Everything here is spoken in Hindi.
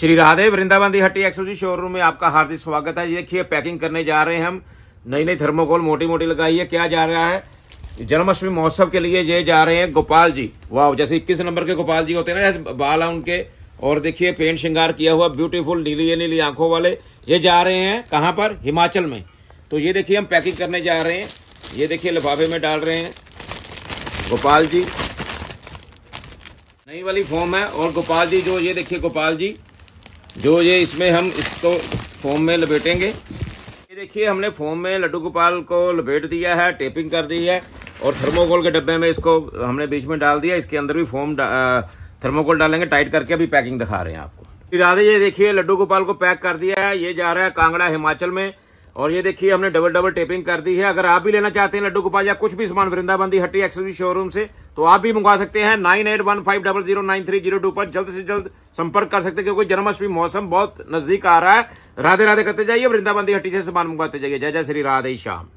श्री राधे वृंदावन दी हट्टी एक्सक्लूसिव शोरूम में आपका हार्दिक स्वागत है ये देखिए पैकिंग करने जा रहे हैं हम नई नई थर्मोकोल मोटी मोटी लगाई है क्या जा रहा है जन्माष्टमी महोत्सव के लिए ये जा रहे हैं गोपाल जी वाह जैसे इक्कीस नंबर के गोपाल जी होते हैं ना बाल है उनके और देखिए पेंट श्रृंगार किया हुआ ब्यूटीफुल नीली नीली आंखों वाले ये जा रहे हैं कहाँ पर हिमाचल में तो ये देखिए हम पैकिंग करने जा रहे हैं ये देखिए लिफाफे में डाल रहे हैं गोपाल जी नई वाली फॉर्म है और गोपाल जी जो ये देखिए गोपाल जी जो ये इसमें हम इसको फोम में लपेटेंगे ये देखिए हमने फोम में लड्डू गोपाल को लपेट दिया है टेपिंग कर दी है और थर्मोकोल के डब्बे में इसको हमने बीच में डाल दिया इसके अंदर भी फोम थर्मोकोल डालेंगे टाइट करके अभी पैकिंग दिखा रहे हैं आपको राधे ये देखिए लड्डू गोपाल को पैक कर दिया है ये जा रहा है कांगड़ा हिमाचल में और ये देखिए हमने डबल डबल टेपिंग कर दी है अगर आप भी लेना चाहते हैं लड्डू गोपाल या कुछ भी सामान वृंदाबंदी हट्टी एक्सक्लूसिव शोरूम से तो आप भी मंगवा सकते हैं nine eight one five double zero nine three zero two पर जल्द से जल्द संपर्क कर सकते हैं क्योंकि जन्माष्टमी मौसम बहुत नजदीक आ रहा है राधे राधे करते जाइए वृंदाबंदी हट्टी से सामान मंगवाते जाइए जय जय श्री राधे श्याम